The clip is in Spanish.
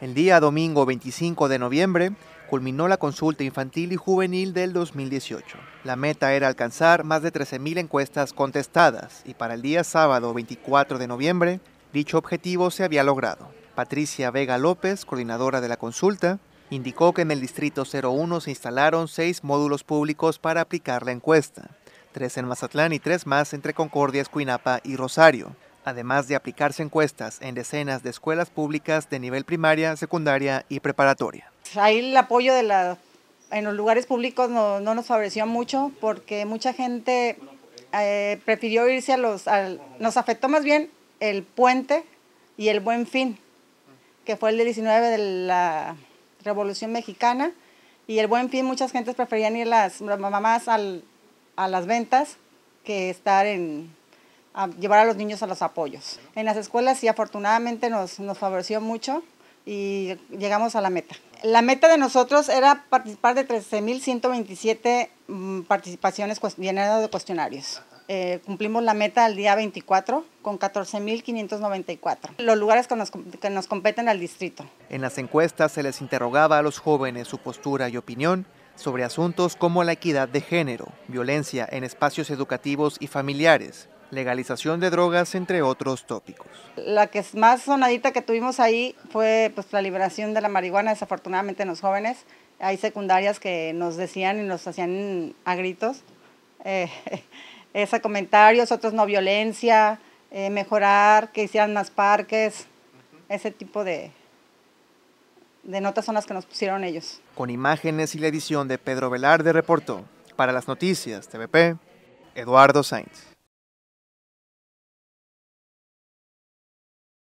El día domingo 25 de noviembre culminó la consulta infantil y juvenil del 2018. La meta era alcanzar más de 13.000 encuestas contestadas y para el día sábado 24 de noviembre dicho objetivo se había logrado. Patricia Vega López, coordinadora de la consulta, indicó que en el Distrito 01 se instalaron seis módulos públicos para aplicar la encuesta, tres en Mazatlán y tres más entre Concordia, Cuinapa y Rosario además de aplicarse encuestas en decenas de escuelas públicas de nivel primaria, secundaria y preparatoria. Ahí el apoyo de la, en los lugares públicos no, no nos favoreció mucho porque mucha gente eh, prefirió irse a los... nos afectó más bien el puente y el buen fin, que fue el de 19 de la Revolución Mexicana. Y el buen fin, muchas gentes preferían ir las, las mamás al, a las ventas que estar en, a llevar a los niños a los apoyos. En las escuelas sí, afortunadamente nos, nos favoreció mucho y llegamos a la meta. La meta de nosotros era participar de 13.127 mm, participaciones llenadas de cuestionarios. Eh, cumplimos la meta el día 24 con 14.594, los lugares que nos competen al distrito. En las encuestas se les interrogaba a los jóvenes su postura y opinión sobre asuntos como la equidad de género, violencia en espacios educativos y familiares, legalización de drogas, entre otros tópicos. La que es más sonadita que tuvimos ahí fue pues, la liberación de la marihuana, desafortunadamente en los jóvenes. Hay secundarias que nos decían y nos hacían a gritos. Eh, comentarios, otros no violencia, eh, mejorar, que hicieran más parques, ese tipo de, de notas son las que nos pusieron ellos. Con imágenes y la edición de Pedro Velarde reportó para las noticias TVP, Eduardo Sainz.